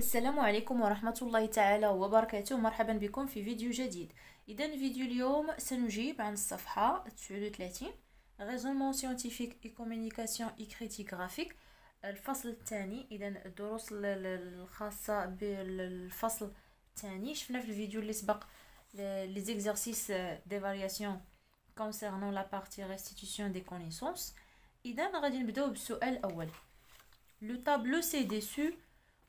السلام عليكم ورحمة الله تعالى وبركاته مرحبا بكم في فيديو جديد إذا فيديو اليوم سنجيب عن الصفحة 39 raisonnement scientifique et communication et critique graphique الفصل الثاني إذا الدروس الخاصة بالفصل الثاني شفنا في الفيديو اللي سبق les exercices d'évaluation concernant la partie restitution des connaissances إذا غادي نبداو بالسؤال الأول le tableau ci-dessus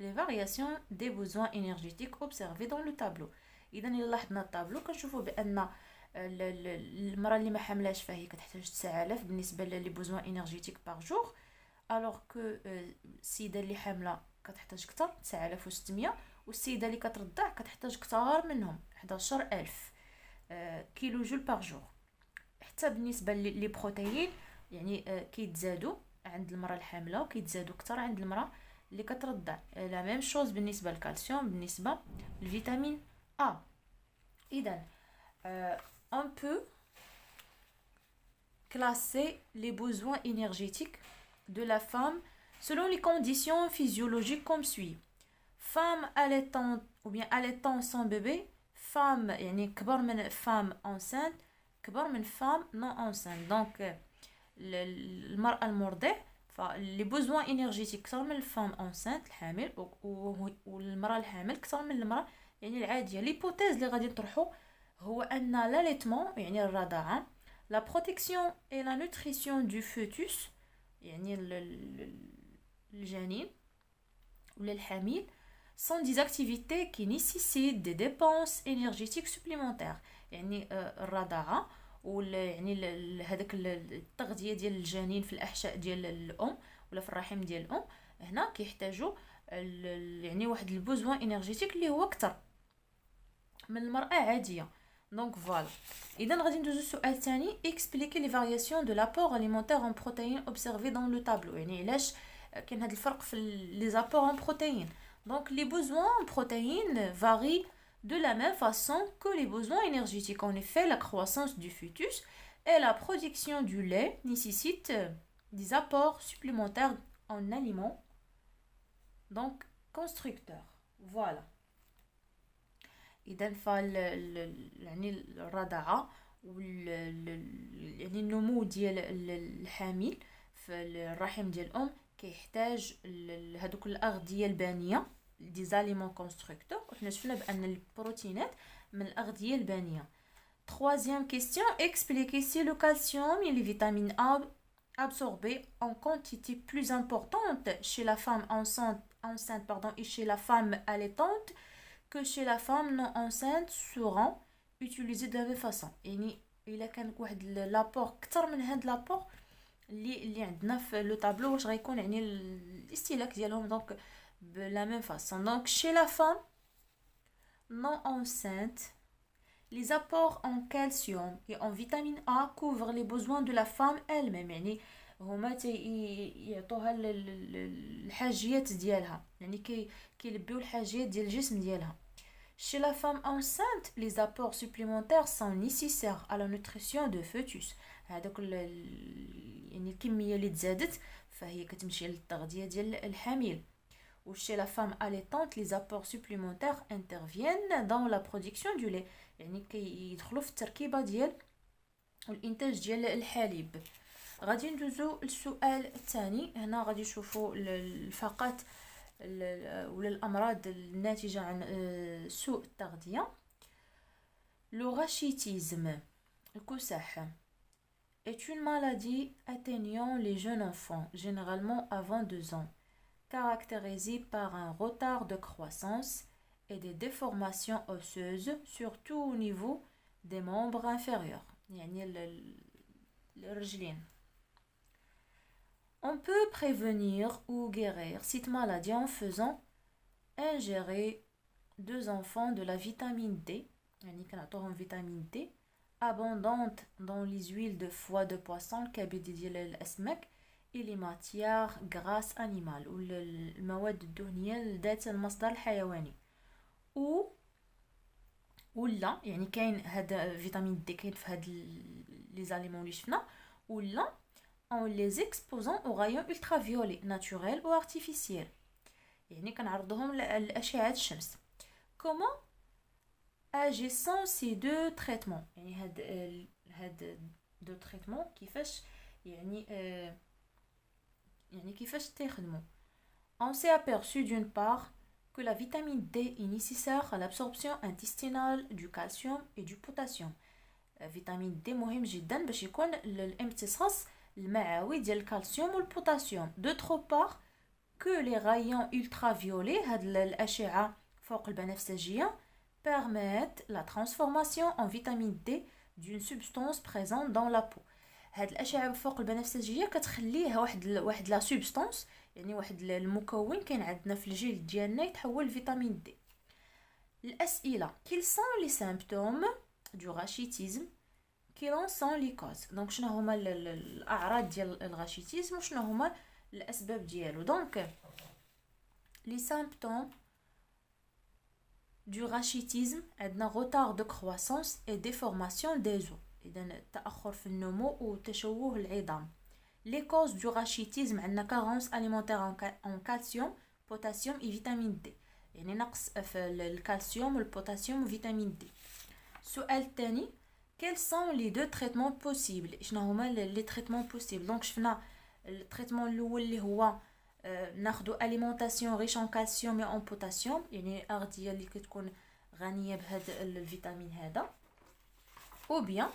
les variations des besoins énergétiques observés dans le tableau اذا الا لاحظنا الطابلو كنشوفوا بان آه، المراه اللي ما حاملاش فهي كتحتاج 9000 بالنسبه لي بوزوان انرجيتيك باغ جور الوغ كو السيده اللي حامله كتحتاج اكثر 9600 والسيده اللي كترضع كتحتاج اكثر منهم 11000 كيلو جول باغ جور حتى بالنسبه لي بروتيين يعني آه، كيتزادوا عند المراه الحامله وكيتزادوا اكثر عند المراه chose كترضع la même calcium, بالنسبه calcium le vitamine A. Donc, on peut classer les besoins énergétiques de la femme selon les conditions physiologiques comme suit. Femme allaitante ou bien allaitant sans bébé, femme, femme enceinte, femme non enceinte. Donc, euh, le, le, les besoins énergétiques, plus les femmes enceintes ou les femmes enceintes, les femmes c'est que l'allaitement, c'est-à-dire la protection et la nutrition du foetus, c'est-à-dire le génie ou le hamile, sont des activités qui nécessitent des dépenses énergétiques supplémentaires, c'est-à-dire euh, يعني هذاك التغذيه ديال الجنين في الاحشاء ديال الام ولا في الرحم ديال الام هنا كيحتاجوا يعني واحد البوزوان انرجيتيك اللي هو اكثر من المراه عاديه دونك فوالا اذا غادي ندوزو السؤال الثاني اكسبليكي لي فارياسيون دو لابور اليمونتير اون بروتين اوبسيرفي دون لو تابلو يعني علاش كاين هذا الفرق في لي زابور اون بروتين دونك لي بوزوان بروتين فاري de la même façon que les besoins énergétiques. En effet, la croissance du fœtus et la production du lait nécessitent euh, des apports supplémentaires en aliments, donc constructeurs. Voilà. et يعني الرضاعة يعني النمو ديال الحامل الرحم ديال كيحتاج البانية دي زاليمون كونستركتور وحنا شفنا بان البروتينات من الاغذيه البانيه Troisième question, expliquez si le calcium et les vitamines A absorbées en quantité plus importante chez la femme enceinte, enceinte pardon, et chez la femme allaitante que chez la femme non enceinte seront utilisés de la même façon. ni il a واحد l'apport أكثر من de l'apport, li li عندنا le tableau, je واش غيكون يعني الاستهلاك ديالهم donc de ben, la même façon. Donc, chez la femme non enceinte, les apports en calcium et en vitamine A couvrent les besoins de la femme elle-même. يعني هما يعطوها الحاجيات ديالها يعني a كيلبيو الحاجيات ديال الجسم ديالها Chez la femme enceinte, les apports supplémentaires sont nécessaires à la nutrition de fœtus. هذوك يعني الكميه اللي تزادت فهي كتمشي للتغذيه ديال الحامل ou chez la femme allaitante, les apports supplémentaires interviennent dans la production du lait. يعني كيدخلوا في التركيبه ديال الانتاج ديال الحليب غادي ندوزو للسؤال الثاني هنا غادي نشوفوا الفقط ولا الامراض الناتجه عن سوء التغذيه لوغاشيتيزم الكساح est une maladie atteignant les jeunes enfants généralement avant 2 ans caractérisée par un retard de croissance et des déformations osseuses, surtout au niveau des membres inférieurs. On peut prévenir ou guérir cette maladie en faisant ingérer deux enfants de la vitamine D, vitamine D abondante dans les huiles de foie de poisson, le إلي ماتياغ غراس أنيمال animales المواد الدهنية ذات المصدر الحيواني و ولا يعني كاين هذا فيتامين دي كاين في هاد لي زاليمون لي شفنا ولا لي les او غايون الترا فيولي ناتوريل او artificiels يعني كنعرضوهم لأشعة الشمس كومون agissant سي دو تريتمون يعني هاد هاد دو تريتمون كيفاش يعني آه On s'est aperçu d'une part que la vitamine D est nécessaire à l'absorption intestinale du calcium et du potassium. La vitamine D مهم جدا باش يكون الامتصاص calcium ou الكالسيوم potassium D'autre part que les rayons ultraviolets permettent la transformation en vitamine D d'une substance présente dans la peau. هاد الاشعه فوق البنفسجيه كتخليها واحد ال... واحد لا سوبستانس يعني واحد المكون كاين عندنا في الجلد ديالنا يتحول لفيتامين دي الاسئله كيل سون لي سيمبتوم دو غاشيتيزم كيلون سون لي كوز دونك شنو هما الاعراض ديال الغاشيتيزم وشنو هما الاسباب ديالو دونك لي سيمبتوم دو غاشيتيزم عندنا غوتار دو كرواسونس اي ديفورماسيون دي زو اذا التاخر في النمو وتشوه العظام لي كوز دو راشيتيزم عندنا كارونس اليمونتير اون كالسيوم بوتاسيوم اي فيتامين دي يعني نقص في الكالسيوم والبوتاسيوم وفيتامين دي السؤال الثاني كيل سون لي دو تريتمون بوسيبل شنو هما لي تريتمون بوسيبل دونك شفنا التريتمون الاول اللي هو آه، ناخدو اليمونتاسيون ريش ان كالسيوم و ان بوتاسيوم يعني الاغذيه اللي كتكون غنيه بهذا الفيتامين هذا ou bien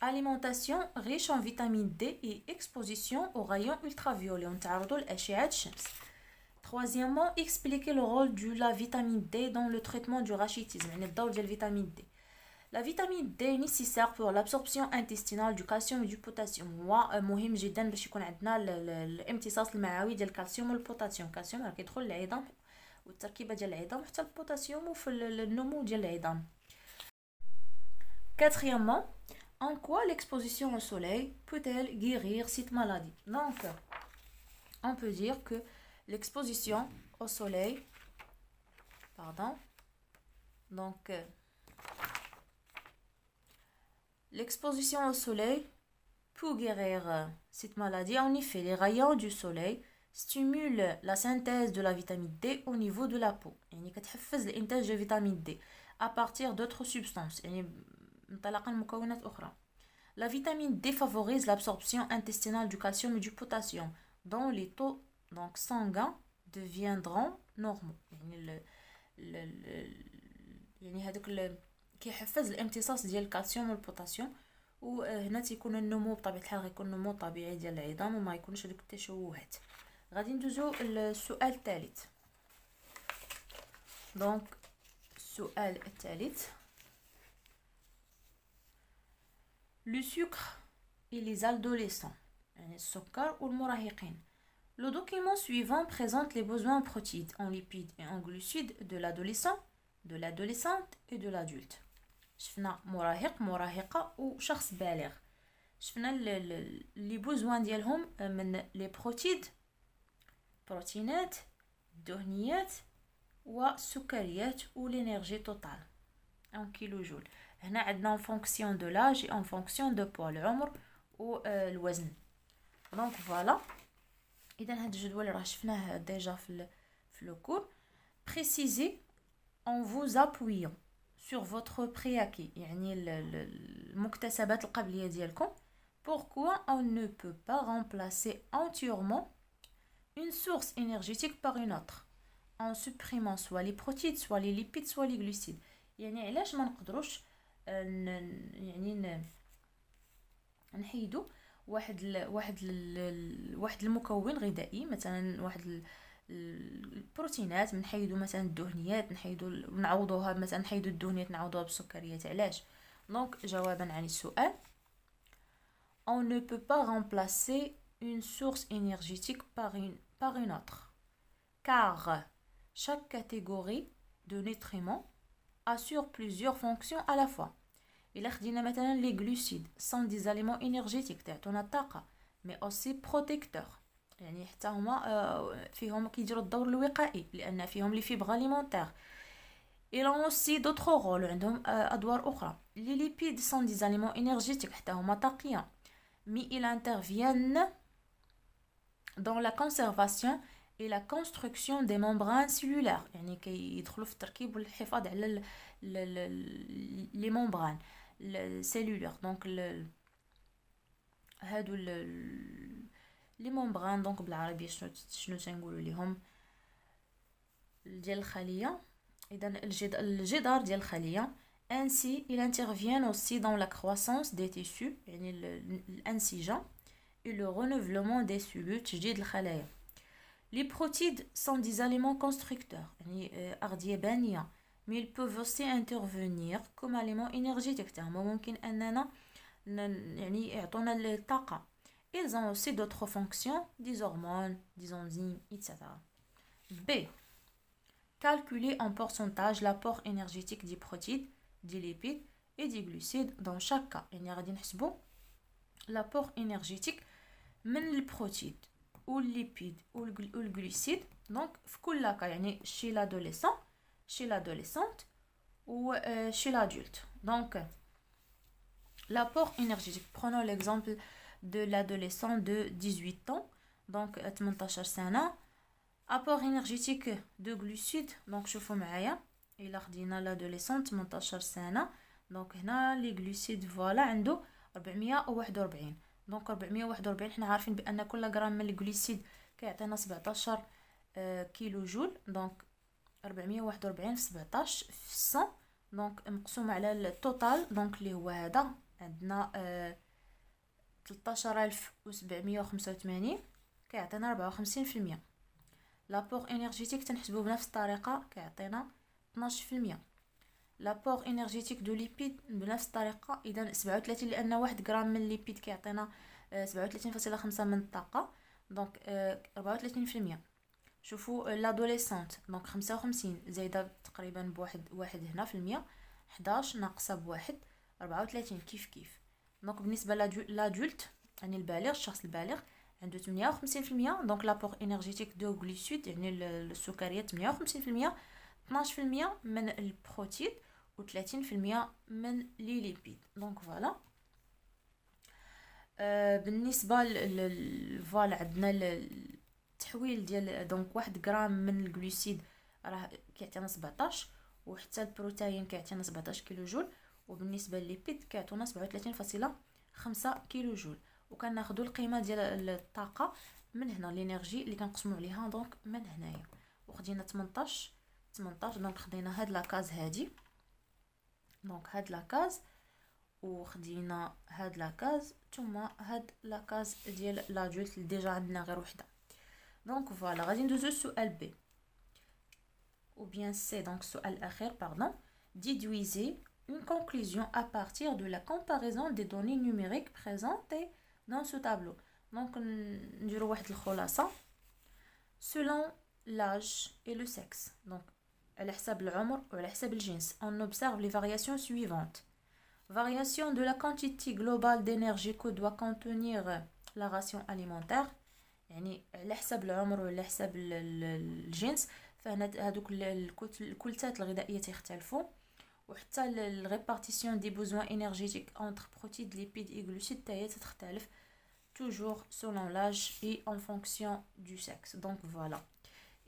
alimentation riche en vitamine D et exposition aux rayons ultraviolets. Troisièmement, expliquer le rôle de la vitamine D dans le traitement du rachitisme. vitamine D. La vitamine D est nécessaire pour l'absorption intestinale du calcium et du potassium. ومهم جدا باش يكون عندنا الامتصاص المعوي ديال الكالسيوم والبوتاسيوم، الكالسيوم راه كيدخل للعظام والتركيبه ديال العظام حتى البوتاسيوم وفي النمو ديال العظام. Quatrièmement, en quoi l'exposition au soleil peut-elle guérir cette maladie Donc, on peut dire que l'exposition au soleil, pardon, donc euh, l'exposition au soleil peut guérir euh, cette maladie. En effet, les rayons du soleil stimulent la synthèse de la vitamine D au niveau de la peau. Et de vitamine D à partir d'autres substances. La vitamine D favorise l'absorption intestinale du calcium et du potassium, dont les taux donc, sanguins deviendront normaux. كيحفز الامتصاص ديال الكالسيوم والبوتاسيوم وهنا تيكون النمو بطبيعه الحال غيكون نمو طبيعي ديال العظام وما يكونش هذوك التشوهات غادي ندوزو للسؤال الثالث دونك السؤال الثالث le sucre et les adolescents. Le document suivant présente les besoins en protéines, en lipides et en glucides de l'adolescent, de l'adolescente et de l'adulte. Les besoins d'eux, les protéines, les donniettes, ou sucriettes ou l'énergie totale, en kilojoules en fonction de l'âge et en fonction de poids العمر والوزن دونك فوالا اذا هذا الجدول راه شفناه ديجا في في le كور précisez en vous appuyant sur votre préacquis يعني المكتسبات القبليه pourquoi on ne peut pas remplacer entièrement une source énergétique par une autre en supprimant soit les protéines soit les lipides soit les glucides يعني علاش ما نقدروش يعني نحيدو واحد ال واحد ال واحد المكون غذائي مثلا واحد البروتينات نحيدو مثلا الدهنيات نحيدو نعوضوها مثلا نحيدو الدهنيات نعوضوها بالسكريات علاش دونك جوابا عن السؤال on ne peut pas remplacer une source énergétique par une par une autre car chaque catégorie de nutriments assure plusieurs fonctions à la fois Les glucides sont des aliments énergétiques, attaque mais aussi des mais aussi des protecteurs. Ils ont aussi d'autres rôles, ils ont d'autres Les lipides sont des aliments énergétiques, mais ils interviennent dans la conservation et la construction des membranes cellulaires. Ils dans la et la des membranes cellulaires cellulaire donc le هادو لي ممبران دونك بالعربية شنو شنو تنقولوا ليهم ديال الخليه اذا الجدار ديال الخليه ainsi il intervient aussi dans la croissance des tissus يعني et le renouvellement des cellules تجديد الخلايا les protides sont des aliments constructeurs يعني اغذية euh، mais ils peuvent aussi intervenir comme aliment énergétique ils ont aussi d'autres fonctions des hormones des enzymes etc b calculer en pourcentage l'apport énergétique des protéines des lipides et des glucides dans chaque cas l'apport énergétique من ou lipides ou donc في كل la يعني chez l'adolescent chez l'adolescente ou euh, chez l'adulte. Donc, l'apport énergétique. Prenons l'exemple de l'adolescent de 18 ans, donc 18 سنة. Apport énergétique de glucides, donc je شوفوا معايا et l'ardina l'adolescente 18 سنة Donc, هنا les glucides فوالا عنده 441 دونك 441 حنا عارفين بأن كل غرام من الجليسيد كيعطينا 17 كيلو جول دونك ربعمية واحد وربعين في 17 في 100 دونك مقسوم على التوتال دونك اللي هو هذا عندنا آه، تلتاشر ألف وسبعمية وخمسة كيعطينا ربعة وخمسين في المية لابور انرجيتيك تنحسبو بنفس الطريقة كيعطينا 12% في المية لابور انرجيتيك دو ليبيد بنفس الطريقة اذا سبعة لأن واحد غرام من الليبيد كيعطينا آه، سبعة فاصلة خمسة من الطاقة دونك ربعة في المية شوفوا لادوليسونت دونك 55 زايدة تقريبا بواحد واحد هنا في المية حداش ناقصة بواحد 34 كيف كيف دونك بالنسبة لادولت يعني البالغ الشخص البالغ عنده 58% في المية دونك لابور انرجيتيك دو غليسيد يعني السكريات 58% وخمسين في المية طناش يعني في المية من البروتين و تلاتين في المية من لي ليبيد دونك فوالا آه، بالنسبة للفوال فوالا عندنا التحويل ديال دونك واحد غرام من الجلوسيد راه كيعطينا 17 وحتى البروتين كيعطينا 17 كيلو جول وبالنسبه للبيد كيعطونا 37.5 كيلو جول وكناخذوا القيمه ديال الطاقه من هنا لينيرجي اللي كنقسموا عليها دونك من هنايا وخدينا 18 18 دونك خدينا هاد لاكاز هادي دونك هاد لاكاز وخدينا هاد لاكاز ثم هاد لاكاز ديال لادولت اللي ديجا عندنا غير وحده Donc voilà, de ندوزو sous B. Ou bien c'est donc سؤال آخر, pardon. Déduisez une conclusion à partir de la comparaison des données numériques présentées dans ce tableau. Donc voir le kholasa selon l'âge et le sexe. Donc elle ou On observe les variations suivantes. Variation de la quantité globale d'énergie que doit contenir la ration alimentaire. يعني على حسب العمر وعلى حسب الجنس فهنا هذوك الكلتات الغذائيه تختلفوا وحتى الريبارتيسيون دي بوزوان انرجيتيك اونتر بروتيد ليبيد اي غلوسيد تاهي تتختلف توجور سولون لاج اي اون فونكسيون دو سكس دونك فوالا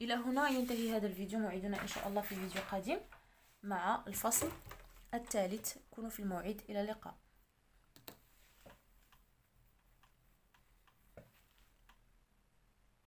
الى هنا ينتهي هذا الفيديو موعدنا ان شاء الله في فيديو قادم مع الفصل الثالث كونوا في الموعد الى اللقاء